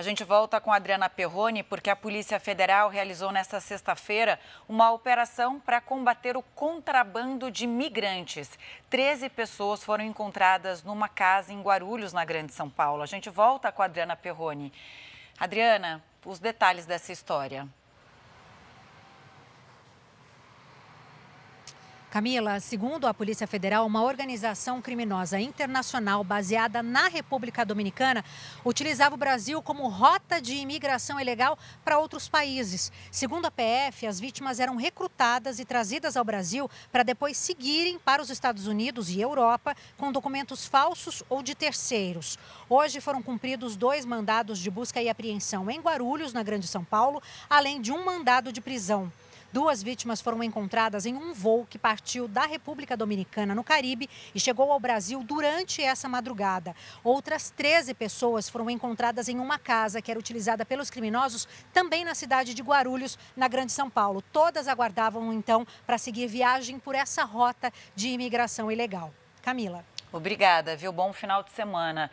A gente volta com a Adriana Perrone, porque a Polícia Federal realizou nesta sexta-feira uma operação para combater o contrabando de migrantes. Treze pessoas foram encontradas numa casa em Guarulhos, na Grande São Paulo. A gente volta com a Adriana Perrone. Adriana, os detalhes dessa história. Camila, segundo a Polícia Federal, uma organização criminosa internacional baseada na República Dominicana utilizava o Brasil como rota de imigração ilegal para outros países. Segundo a PF, as vítimas eram recrutadas e trazidas ao Brasil para depois seguirem para os Estados Unidos e Europa com documentos falsos ou de terceiros. Hoje foram cumpridos dois mandados de busca e apreensão em Guarulhos, na Grande São Paulo, além de um mandado de prisão. Duas vítimas foram encontradas em um voo que partiu da República Dominicana, no Caribe, e chegou ao Brasil durante essa madrugada. Outras 13 pessoas foram encontradas em uma casa que era utilizada pelos criminosos também na cidade de Guarulhos, na Grande São Paulo. Todas aguardavam, então, para seguir viagem por essa rota de imigração ilegal. Camila. Obrigada, viu? Bom final de semana.